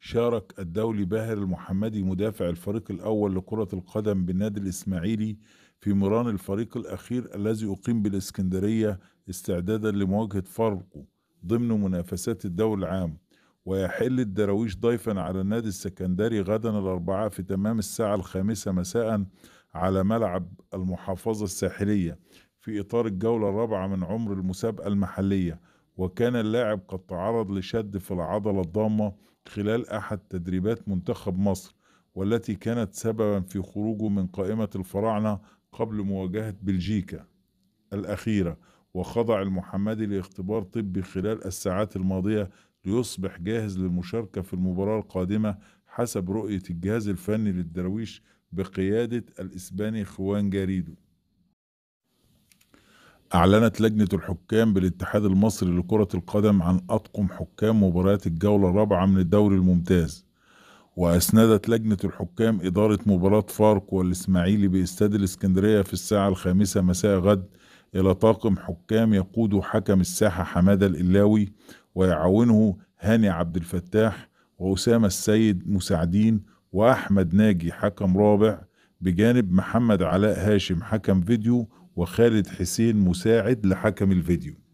شارك الدولي باهر المحمدي مدافع الفريق الأول لكرة القدم بالنادي الإسماعيلي في مران الفريق الأخير الذي أقيم بالإسكندرية استعدادا لمواجهة فاركو ضمن منافسات الدوري العام ويحل الدراويش ضيفا على النادي السكندري غدا الأربعاء في تمام الساعة الخامسة مساء على ملعب المحافظة الساحلية في إطار الجولة الرابعة من عمر المسابقة المحلية وكان اللاعب قد تعرض لشد في العضلة الضامة خلال أحد تدريبات منتخب مصر والتي كانت سببا في خروجه من قائمة الفراعنة قبل مواجهة بلجيكا الأخيرة وخضع المحمدي لاختبار طبي خلال الساعات الماضية ليصبح جاهز للمشاركة في المباراة القادمة حسب رؤية الجهاز الفني للدرويش بقيادة الإسباني خوان جاريدو أعلنت لجنة الحكام بالاتحاد المصري لكرة القدم عن أطقم حكام مباريات الجولة الرابعة من الدوري الممتاز وأسندت لجنة الحكام إدارة مباراة فارق والإسماعيلي بإستاد الإسكندرية في الساعة الخامسة مساء غد إلى طاقم حكام يقوده حكم الساحة حمادة الإلاوي ويعاونه هاني عبد الفتاح وأسامة السيد مساعدين وأحمد ناجي حكم رابع بجانب محمد علاء هاشم حكم فيديو وخالد حسين مساعد لحكم الفيديو